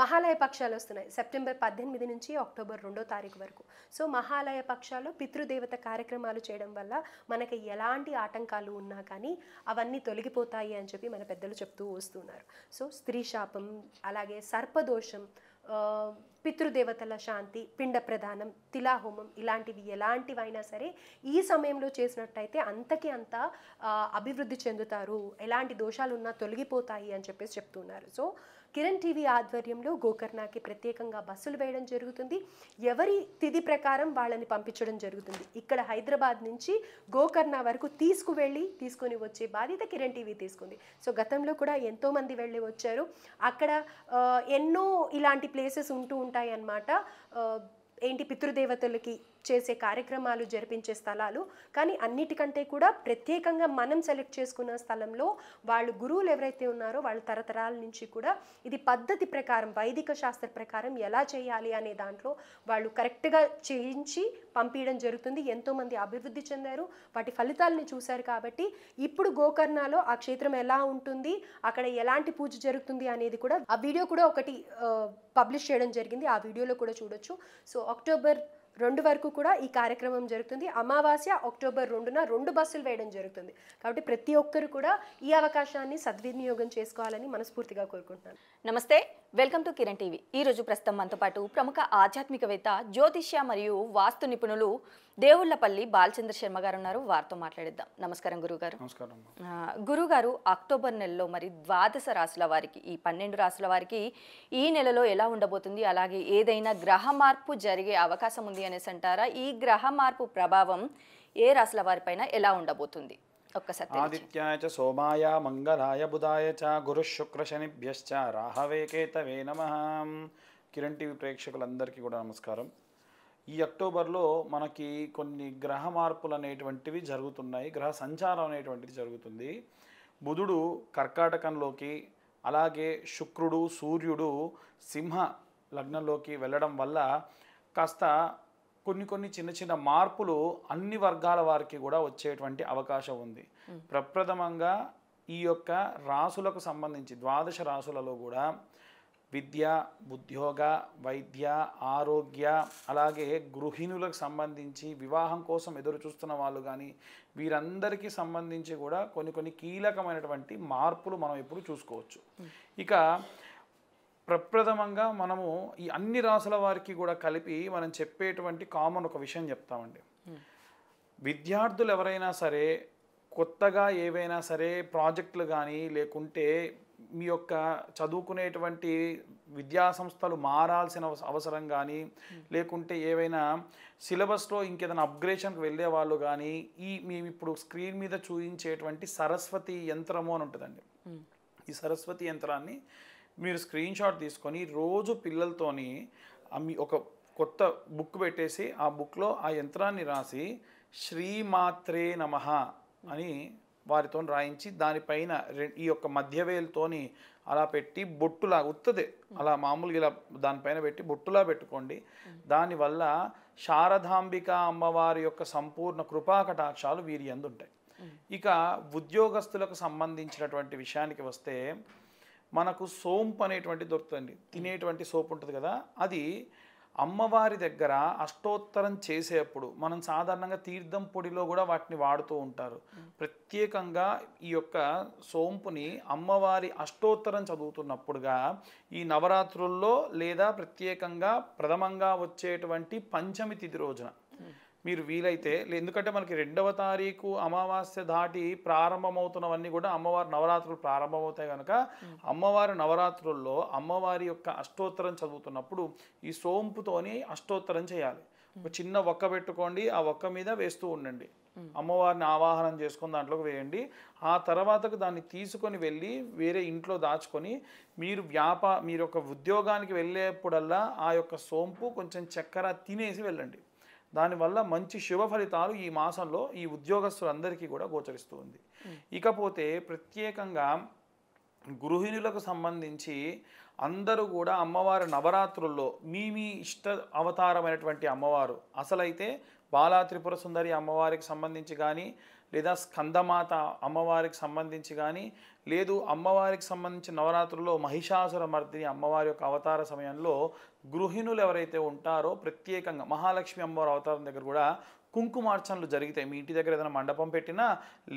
మహాలయ పక్షాలు వస్తున్నాయి సెప్టెంబర్ పద్దెనిమిది నుంచి అక్టోబర్ రెండో తారీఖు వరకు సో మహాలయ పక్షాల్లో పితృదేవత కార్యక్రమాలు చేయడం వల్ల మనకి ఎలాంటి ఆటంకాలు ఉన్నా కానీ అవన్నీ తొలగిపోతాయి అని చెప్పి మన పెద్దలు చెప్తూ వస్తున్నారు సో స్త్రీ శాపం అలాగే సర్పదోషం పితృదేవతల శాంతి పిండ ప్రధానం తిలాహోమం ఇలాంటివి ఎలాంటివైనా సరే ఈ సమయంలో చేసినట్టయితే అంతకి అంత అభివృద్ధి చెందుతారు ఎలాంటి దోషాలు ఉన్నా తొలగిపోతాయి అని చెప్పేసి చెప్తున్నారు సో కిరణ్ టీవీ ఆధ్వర్యంలో గోకర్ణకి ప్రత్యేకంగా బస్సులు వేయడం జరుగుతుంది ఎవరి తిథి ప్రకారం వాళ్ళని పంపించడం జరుగుతుంది ఇక్కడ హైదరాబాద్ నుంచి గోకర్ణ వరకు తీసుకువెళ్ళి తీసుకొని వచ్చే బాధ్యత కిరణ్ టీవీ తీసుకుంది సో గతంలో కూడా ఎంతోమంది వెళ్ళి వచ్చారు అక్కడ ఎన్నో ఇలాంటి ప్లేసెస్ ఉంటూ ఉంటాయి అన్నమాట ఏంటి పితృదేవతలకి చేసే కార్యక్రమాలు జరిపించే స్థలాలు కానీ అన్నిటికంటే కూడా ప్రత్యేకంగా మనం సెలెక్ట్ చేసుకున్న స్థలంలో వాళ్ళు గురువులు ఎవరైతే ఉన్నారో వాళ్ళ తరతరాల నుంచి కూడా ఇది పద్ధతి ప్రకారం వైదిక శాస్త్ర ప్రకారం ఎలా చేయాలి అనే దాంట్లో వాళ్ళు కరెక్ట్గా చేయించి పంపించడం జరుగుతుంది ఎంతోమంది అభివృద్ధి చెందారు వాటి ఫలితాలని చూశారు కాబట్టి ఇప్పుడు గోకర్ణలో ఆ క్షేత్రం ఎలా ఉంటుంది అక్కడ ఎలాంటి పూజ జరుగుతుంది అనేది కూడా ఆ వీడియో కూడా ఒకటి పబ్లిష్ చేయడం జరిగింది ఆ వీడియోలో కూడా చూడొచ్చు సో అక్టోబర్ రెండు వరకు కూడా ఈ కార్యక్రమం జరుగుతుంది అమావాస్య అక్టోబర్ రెండున రెండు బస్సులు వేయడం జరుగుతుంది కాబట్టి ప్రతి ఒక్కరు కూడా ఈ అవకాశాన్ని సద్వినియోగం చేసుకోవాలని మనస్ఫూర్తిగా కోరుకుంటున్నాను నమస్తే వెల్కమ్ టు కిరణ్ టీవీ ఈ రోజు ప్రస్తుతం మనతో పాటు ప్రముఖ ఆధ్యాత్మికవేత్త జ్యోతిష్య మరియు వాస్తు నిపుణులు దేవుళ్లపల్లి బాలచంద్ర శర్మ గారు ఉన్నారు వారితో మాట్లాడిద్దాం నమస్కారం గురుగారు గురుగారు అక్టోబర్ నెలలో మరి ద్వాదశ రాశుల వారికి ఈ పన్నెండు రాశుల వారికి ఈ నెలలో ఎలా ఉండబోతుంది అలాగే ఏదైనా గ్రహ మార్పు జరిగే అవకాశం ఉంది అనేసి అంటారా ఈ గ్రహ మార్పు ప్రభావం ఏ రాశుల వారిపైన ఎలా ఉండబోతుంది ఆదిత్యాయ చ సోమాయ మంగళాయ బుధాయ చ గురు శుక్ర శనిభ్యశ్చ రాహవే కేతవే నమ కిరణ్ టీవీ ప్రేక్షకులందరికీ కూడా నమస్కారం ఈ అక్టోబర్లో మనకి కొన్ని గ్రహ మార్పులు అనేటువంటివి జరుగుతున్నాయి గ్రహ సంచారం అనేటువంటిది జరుగుతుంది బుధుడు కర్కాటకంలోకి అలాగే శుక్రుడు సూర్యుడు సింహ లగ్నంలోకి వెళ్ళడం వల్ల కాస్త కొన్ని కొన్ని చిన్న చిన్న మార్పులు అన్ని వర్గాల వారికి కూడా వచ్చేటువంటి అవకాశం ఉంది ప్రప్రథమంగా ఈ యొక్క రాసులకు సంబంధించి ద్వాదశ రాసులలో కూడా విద్య ఉద్యోగ వైద్య ఆరోగ్య అలాగే గృహిణులకు సంబంధించి వివాహం కోసం ఎదురు చూస్తున్న వాళ్ళు కానీ వీరందరికీ సంబంధించి కూడా కొన్ని కొన్ని కీలకమైనటువంటి మార్పులు మనం ఇప్పుడు చూసుకోవచ్చు ఇక ప్రప్రథమంగా మనము ఈ అన్ని రాసుల వారికి కూడా కలిపి మనం చెప్పేటువంటి కామన్ ఒక విషయం చెప్తామండి hmm. విద్యార్థులు ఎవరైనా సరే కొత్తగా ఏవైనా సరే ప్రాజెక్టులు కానీ లేకుంటే మీ యొక్క చదువుకునేటువంటి విద్యా సంస్థలు మారాల్సిన అవసరం కానీ hmm. లేకుంటే ఏవైనా సిలబస్లో ఇంకేదైనా అప్గ్రేషన్కి వెళ్ళే వాళ్ళు కానీ ఈ మేము ఇప్పుడు స్క్రీన్ మీద చూపించేటువంటి సరస్వతి యంత్రము అని ఉంటుందండి hmm. ఈ సరస్వతి యంత్రాన్ని మీరు స్క్రీన్ షాట్ తీసుకొని రోజు పిల్లలతోని మీ ఒక కొత్త బుక్ పెట్టేసి ఆ బుక్లో ఆ యంత్రాన్ని రాసి శ్రీమాత్రే నమ అని వారితో రాయించి దానిపైన ఈ యొక్క మధ్యవేలుతోని అలా పెట్టి బొట్టులా ఉత్తదే అలా మామూలుగా ఇలా దానిపైన పెట్టి బొట్టులా పెట్టుకోండి దానివల్ల శారదాంబిక అమ్మవారి యొక్క సంపూర్ణ కృపా కటాక్షాలు వీరి అందుంటాయి ఇక ఉద్యోగస్తులకు సంబంధించినటువంటి విషయానికి వస్తే మనకు సోంపు అనేటువంటి దొరుకుతుంది తినేటువంటి సోపు ఉంటుంది కదా అది అమ్మవారి దగ్గర అష్టోత్తరం చేసేప్పుడు మనం సాధారణంగా తీర్థం పొడిలో కూడా వాటిని వాడుతూ ఉంటారు ప్రత్యేకంగా ఈ యొక్క సోంపుని అమ్మవారి అష్టోత్తరం చదువుతున్నప్పుడుగా ఈ నవరాత్రుల్లో లేదా ప్రత్యేకంగా ప్రథమంగా వచ్చేటువంటి పంచమి తిథి రోజున మీరు వీలైతే ఎందుకంటే మనకి రెండవ తారీఖు అమావాస్య దాటి ప్రారంభమవుతున్నవన్నీ కూడా అమ్మవారి నవరాత్రులు ప్రారంభమవుతాయి కనుక అమ్మవారి నవరాత్రుల్లో అమ్మవారి యొక్క అష్టోత్తరం చదువుతున్నప్పుడు ఈ సోంపుతోని అష్టోత్తరం చేయాలి చిన్న ఒక్క పెట్టుకోండి ఆ ఒక్క మీద వేస్తూ ఉండండి అమ్మవారిని ఆవాహనం చేసుకుని దాంట్లోకి వేయండి ఆ తర్వాతకు దాన్ని తీసుకొని వెళ్ళి వేరే ఇంట్లో దాచుకొని మీరు వ్యాపా మీరు ఒక ఉద్యోగానికి వెళ్ళేప్పుడల్లా ఆ యొక్క సోంపు కొంచెం చక్కెర తినేసి వెళ్ళండి దానివల్ల మంచి శుభ ఫలితాలు ఈ మాసంలో ఈ ఉద్యోగస్తులందరికీ కూడా గోచరిస్తూ ఉంది ఇకపోతే ప్రత్యేకంగా గృహిణులకు సంబంధించి అందరూ కూడా అమ్మవారి నవరాత్రుల్లో మీ మీ ఇష్ట అవతారమైనటువంటి అమ్మవారు అసలైతే బాలా త్రిపుర సుందరి అమ్మవారికి సంబంధించి కానీ లేదా స్కందమాత అమ్మవారికి సంబంధించి కానీ లేదు అమ్మవారికి సంబంధించి నవరాత్రుల్లో మహిషాసుర మర్దిని అమ్మవారి యొక్క అవతార సమయంలో గృహిణులు ఎవరైతే ఉంటారో ప్రత్యేకంగా మహాలక్ష్మి అమ్మవారి అవతారం దగ్గర కూడా కుంకుమార్చనలు జరుగుతాయి మీ ఇంటి దగ్గర ఏదైనా మండపం పెట్టినా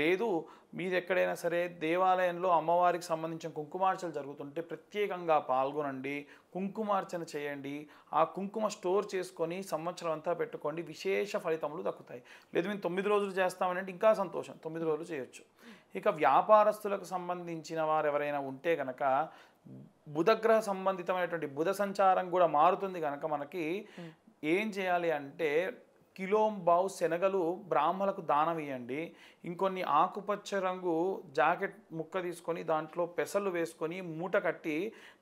లేదు మీరు ఎక్కడైనా సరే దేవాలయంలో అమ్మవారికి సంబంధించిన కుంకుమార్చనలు జరుగుతుంటే ప్రత్యేకంగా పాల్గొనండి కుంకుమార్చన చేయండి ఆ కుంకుమ స్టోర్ చేసుకొని సంవత్సరం అంతా పెట్టుకోండి విశేష ఫలితములు దక్కుతాయి లేదు మేము తొమ్మిది రోజులు చేస్తామని అంటే ఇంకా సంతోషం తొమ్మిది రోజులు చేయొచ్చు ఇక వ్యాపారస్తులకు సంబంధించిన వారు ఎవరైనా ఉంటే కనుక బుధగ్రహ సంబంధితమైనటువంటి బుధ సంచారం కూడా మారుతుంది కనుక మనకి ఏం చేయాలి అంటే కిలోంబావు శనగలు బ్రాహ్మలకు దానవేయండి ఇంకొన్ని ఆకుపచ్చ రంగు జాకెట్ ముక్క తీసుకొని దాంట్లో పెసలు వేసుకొని మూట కట్టి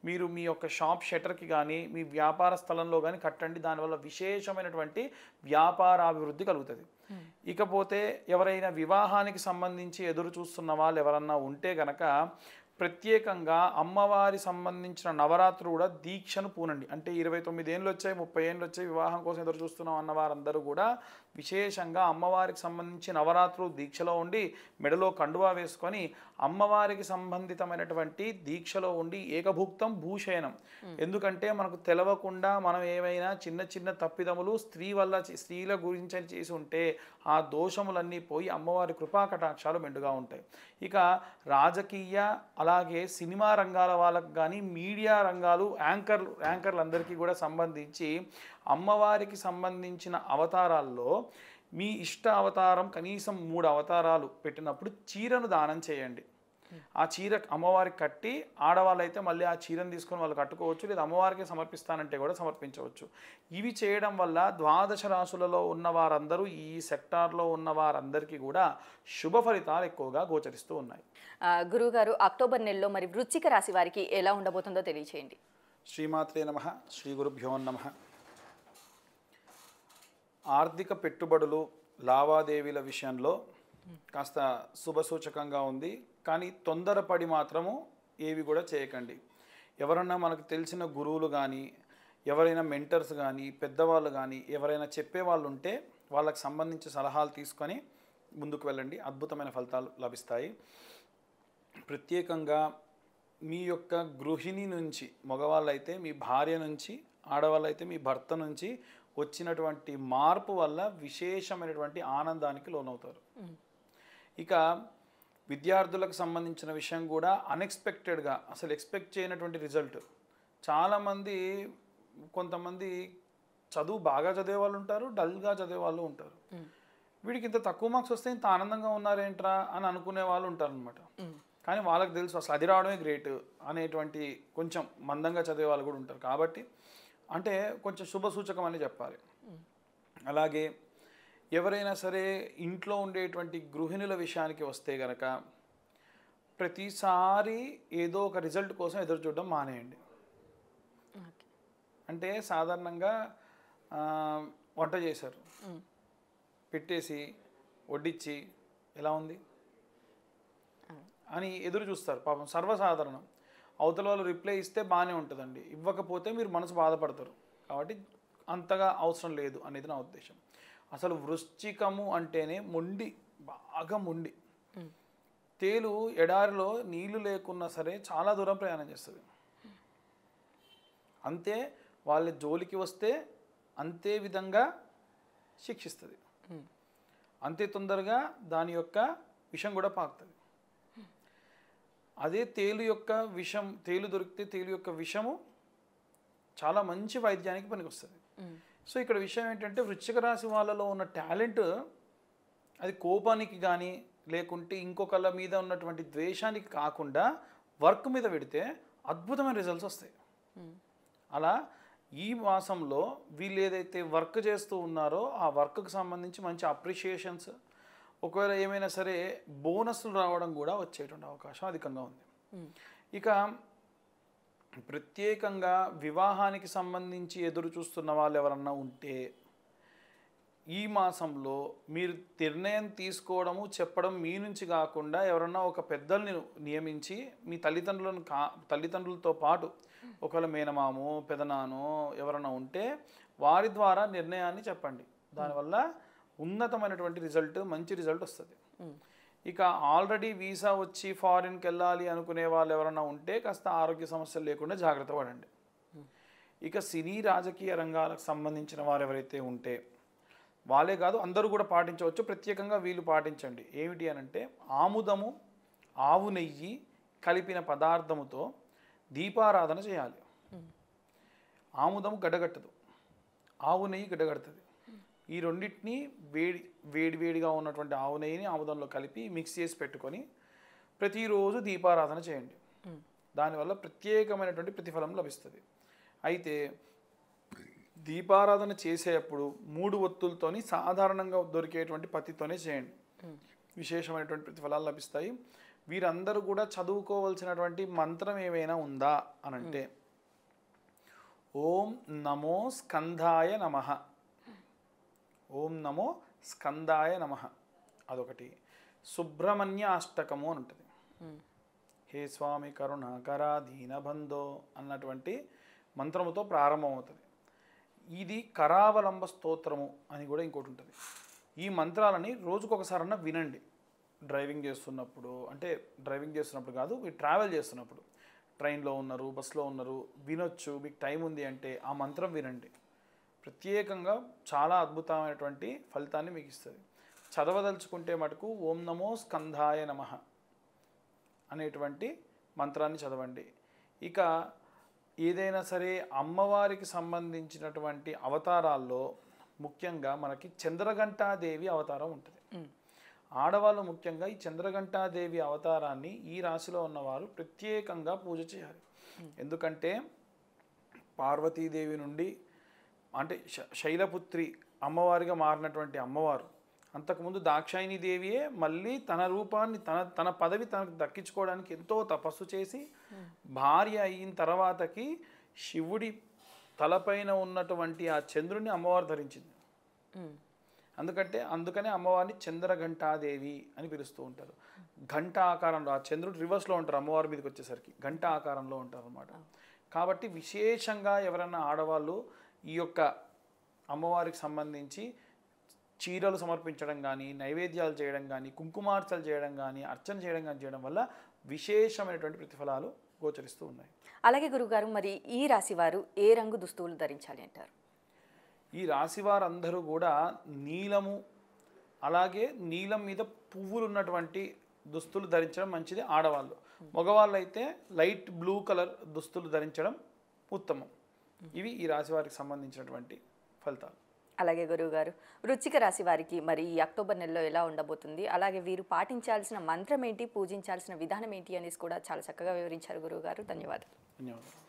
మీరు మీ యొక్క షాప్ షెటర్కి కానీ మీ వ్యాపార స్థలంలో కానీ కట్టండి దానివల్ల విశేషమైనటువంటి వ్యాపారాభివృద్ధి కలుగుతుంది ఇకపోతే ఎవరైనా వివాహానికి సంబంధించి ఎదురు చూస్తున్న వాళ్ళు ఎవరన్నా ఉంటే గనక ప్రత్యేకంగా అమ్మవారి సంబంధించిన నవరాత్రులు కూడా దీక్షను పూనండి అంటే ఇరవై తొమ్మిది ఏళ్ళు వచ్చాయి ముప్పై ఏళ్ళు వచ్చాయి వివాహం కోసం ఎదురు చూస్తున్నాం అన్నవారందరూ కూడా విశేషంగా అమ్మవారికి సంబంధించి నవరాత్రులు దీక్షలో ఉండి మెడలో కండువా వేసుకొని అమ్మవారికి సంబంధితమైనటువంటి దీక్షలో ఉండి ఏకభుక్తం భూషయనం ఎందుకంటే మనకు తెలవకుండా మనం ఏమైనా చిన్న చిన్న తప్పిదములు స్త్రీ వల్ల స్త్రీల గురించి చేసి ఉంటే ఆ దోషములన్నీ పోయి అమ్మవారి కృపాకటాక్షాలు మెండుగా ఉంటాయి ఇక రాజకీయ అలా అలాగే సినిమా రంగాల వాళ్ళకు కానీ మీడియా రంగాలు యాంకర్లు యాంకర్లందరికీ కూడా సంబంధించి అమ్మవారికి సంబంధించిన అవతారాల్లో మీ ఇష్ట అవతారం కనీసం మూడు అవతారాలు పెట్టినప్పుడు చీరను దానం చేయండి ఆ చీర అమ్మవారికి కట్టి ఆడవాళ్ళు అయితే మళ్ళీ ఆ చీరను తీసుకొని వాళ్ళు కట్టుకోవచ్చు లేదా అమ్మవారికి సమర్పిస్తానంటే కూడా సమర్పించవచ్చు ఇవి చేయడం వల్ల ద్వాదశ రాశులలో ఉన్న వారందరూ ఈ సెక్టార్లో ఉన్న వారందరికీ కూడా శుభ ఫలితాలు ఎక్కువగా గోచరిస్తూ ఉన్నాయి గురువుగారు అక్టోబర్ నెలలో మరి వృచ్చిక రాశి వారికి ఎలా ఉండబోతుందో తెలియచేయండి శ్రీమాత్రే నమ శ్రీ గురుభ్యో నమ ఆర్థిక పెట్టుబడులు లావాదేవీల విషయంలో కాస్త శుభసూచకంగా ఉంది కానీ తొందరపడి మాత్రము ఏవి కూడా చేయకండి ఎవరన్నా మనకు తెలిసిన గురువులు కానీ ఎవరైనా మెంటర్స్ కానీ పెద్దవాళ్ళు కానీ ఎవరైనా చెప్పేవాళ్ళు ఉంటే వాళ్ళకి సంబంధించి సలహాలు తీసుకొని ముందుకు వెళ్ళండి అద్భుతమైన ఫలితాలు లభిస్తాయి ప్రత్యేకంగా మీ యొక్క గృహిణి నుంచి మగవాళ్ళైతే మీ భార్య నుంచి ఆడవాళ్ళైతే మీ భర్త నుంచి వచ్చినటువంటి మార్పు వల్ల విశేషమైనటువంటి ఆనందానికి లోనవుతారు ఇక విద్యార్థులకు సంబంధించిన విషయం కూడా అన్ఎక్స్పెక్టెడ్గా అసలు ఎక్స్పెక్ట్ చేయనటువంటి రిజల్ట్ చాలామంది కొంతమంది చదువు బాగా చదివే వాళ్ళు ఉంటారు డల్గా చదివే వాళ్ళు ఉంటారు వీడికి ఇంత తక్కువ మార్క్స్ వస్తే ఇంత ఆనందంగా ఉన్నారేంట్రా అని అనుకునే వాళ్ళు ఉంటారు అనమాట కానీ వాళ్ళకి తెలుసు అసలు అది రావడమే గ్రేట్ అనేటువంటి కొంచెం మందంగా చదివే వాళ్ళు కూడా ఉంటారు కాబట్టి అంటే కొంచెం శుభ సూచకం అని చెప్పాలి అలాగే ఎవరైనా సరే ఇంట్లో ఉండేటువంటి గృహిణుల విషయానికి వస్తే గనక ప్రతిసారి ఏదో ఒక రిజల్ట్ కోసం ఎదురు చూడడం మానేయండి అంటే సాధారణంగా వంట చేశారు పెట్టేసి వడ్డిచ్చి ఎలా ఉంది అని ఎదురు చూస్తారు పాపం సర్వసాధారణం అవతల వాళ్ళు రిప్లై ఇస్తే బాగానే ఉంటుందండి ఇవ్వకపోతే మీరు మనసు బాధపడతారు కాబట్టి అంతగా అవసరం లేదు అనేది నా ఉద్దేశం అసలు వృశ్చికము అంటేనే మొండి బాగా మొండి తేలు ఎడారిలో నీళ్లు లేకున్నా సరే చాలా దూరం ప్రయాణం చేస్తుంది అంతే వాళ్ళ జోలికి వస్తే అంతే విధంగా శిక్షిస్తుంది అంతే తొందరగా దాని యొక్క విషం కూడా పాకుతుంది అదే తేలు యొక్క విషం తేలు దొరికితే తేలు యొక్క విషము చాలా మంచి వైద్యానికి పనికి వస్తుంది సో ఇక్కడ విషయం ఏంటంటే వృశ్చిక రాశి వాళ్ళలో ఉన్న టాలెంట్ అది కోపానికి కానీ లేకుంటే ఇంకొకళ్ళ మీద ఉన్నటువంటి ద్వేషానికి కాకుండా వర్క్ మీద పెడితే అద్భుతమైన రిజల్ట్స్ వస్తాయి అలా ఈ మాసంలో వీళ్ళు ఏదైతే వర్క్ చేస్తూ ఉన్నారో ఆ వర్క్కి సంబంధించి మంచి అప్రిషియేషన్స్ ఒకవేళ ఏమైనా సరే బోనస్లు రావడం కూడా వచ్చేటువంటి అవకాశం అధికంగా ఉంది ఇక ప్రత్యేకంగా వివాహానికి సంబంధించి ఎదురు చూస్తున్న వాళ్ళు ఎవరన్నా ఉంటే ఈ మాసంలో మీరు నిర్ణయం తీసుకోవడము చెప్పడం మీ నుంచి కాకుండా ఎవరన్నా ఒక పెద్దల్ని నియమించి మీ తల్లిదండ్రులను కా తల్లిదండ్రులతో పాటు ఒకవేళ మేనమామో పెదనానో ఎవరన్నా ఉంటే వారి ద్వారా నిర్ణయాన్ని చెప్పండి దానివల్ల ఉన్నతమైనటువంటి రిజల్ట్ మంచి రిజల్ట్ వస్తుంది ఇక ఆల్రెడీ వీసా వచ్చి ఫారిన్కి వెళ్ళాలి అనుకునే వాళ్ళు ఎవరైనా ఉంటే కాస్త ఆరోగ్య సమస్యలు లేకుండా జాగ్రత్త పడండి ఇక సినీ రాజకీయ రంగాలకు సంబంధించిన వారు ఎవరైతే ఉంటే వాళ్ళే కాదు అందరూ కూడా పాటించవచ్చు ప్రత్యేకంగా వీళ్ళు పాటించండి ఏమిటి అని అంటే ఆముదము ఆవు నెయ్యి కలిపిన పదార్థముతో దీపారాధన చేయాలి ఆముదము గడగట్టదు ఆవు నెయ్యి గడగడుతుంది ఈ రెండింటిని వేడి వేడివేడిగా ఉన్నటువంటి ఆవు నెయ్యిని ఆముదంలో కలిపి మిక్స్ చేసి పెట్టుకొని ప్రతిరోజు దీపారాధన చేయండి దానివల్ల ప్రత్యేకమైనటువంటి ప్రతిఫలం లభిస్తుంది అయితే దీపారాధన చేసేటప్పుడు మూడు ఒత్తులతోని సాధారణంగా దొరికేటువంటి పత్తితోనే చేయండి విశేషమైనటువంటి ప్రతిఫలాలు లభిస్తాయి వీరందరూ కూడా చదువుకోవలసినటువంటి మంత్రం ఏమైనా ఉందా అని అంటే ఓం నమో స్కంధాయ నమ ఓం నమో స్కందాయ నమ అదొకటి సుబ్రహ్మణ్య అష్టకము అని ఉంటుంది హే స్వామి కరుణాకరా దీనబంధో అన్నటువంటి మంత్రముతో ప్రారంభమవుతుంది ఇది కరావలంబ స్తోత్రము అని కూడా ఇంకోటి ఉంటుంది ఈ మంత్రాలని రోజుకొకసారన్నా వినండి డ్రైవింగ్ చేస్తున్నప్పుడు అంటే డ్రైవింగ్ చేస్తున్నప్పుడు కాదు మీరు ట్రావెల్ చేస్తున్నప్పుడు ట్రైన్లో ఉన్నారు బస్సులో ఉన్నారు వినొచ్చు మీకు టైం ఉంది అంటే ఆ మంత్రం వినండి ప్రత్యేకంగా చాలా అద్భుతమైనటువంటి ఫలితాన్ని మీకు ఇస్తుంది చదవదలుచుకుంటే మటుకు ఓం నమో స్కంధాయ నమ అనేటువంటి మంత్రాన్ని చదవండి ఇక ఏదైనా సరే అమ్మవారికి సంబంధించినటువంటి అవతారాల్లో ముఖ్యంగా మనకి చంద్రఘంటాదేవి అవతారం ఉంటుంది ఆడవాళ్ళు ముఖ్యంగా ఈ చంద్రఘంటాదేవి అవతారాన్ని ఈ రాశిలో ఉన్నవారు ప్రత్యేకంగా పూజ చేయాలి ఎందుకంటే పార్వతీదేవి నుండి అంటే శైలపుత్రి అమ్మవారిగా మారినటువంటి అమ్మవారు అంతకుముందు దాక్షాయిని దేవియే మళ్ళీ తన రూపాన్ని తన తన పదవి తనకు దక్కించుకోవడానికి ఎంతో తపస్సు చేసి hmm. భార్య అయిన తర్వాతకి శివుడి తలపైన ఉన్నటువంటి ఆ చంద్రుని అమ్మవారు ధరించింది hmm. అందుకంటే అందుకనే అమ్మవారిని చంద్రఘంటాదేవి అని పిలుస్తూ ఉంటారు ఘంట ఆకారంలో ఆ చంద్రుడు రివర్స్లో ఉంటారు అమ్మవారి మీదకి వచ్చేసరికి ఘంట ఆకారంలో ఉంటారు అనమాట hmm. కాబట్టి విశేషంగా ఎవరైనా ఆడవాళ్ళు ఈ యొక్క అమ్మవారికి సంబంధించి చీరలు సమర్పించడం కానీ నైవేద్యాలు చేయడం కానీ కుంకుమార్చలు చేయడం కానీ అర్చన చేయడం కానీ చేయడం వల్ల విశేషమైనటువంటి ప్రతిఫలాలు గోచరిస్తూ ఉన్నాయి అలాగే గురుగారు మరి ఈ రాశివారు ఏ రంగు దుస్తువులు ధరించాలి అంటారు ఈ రాశివారు అందరూ కూడా నీలము అలాగే నీలం మీద పువ్వులు ఉన్నటువంటి దుస్తులు ధరించడం మంచిది ఆడవాళ్ళు మగవాళ్ళు అయితే లైట్ బ్లూ కలర్ దుస్తులు ధరించడం ఉత్తమం ఇవి ఈ రాశి వారికి సంబంధించినటువంటి ఫలితాలు అలాగే గురువుగారు వృచ్చిక రాశి వారికి మరి ఈ అక్టోబర్ నెలలో ఎలా ఉండబోతుంది అలాగే వీరు పాటించాల్సిన మంత్రం ఏంటి పూజించాల్సిన విధానం ఏంటి అనేసి కూడా చాలా చక్కగా వివరించారు గురువు గారు ధన్యవాదాలు ధన్యవాదాలు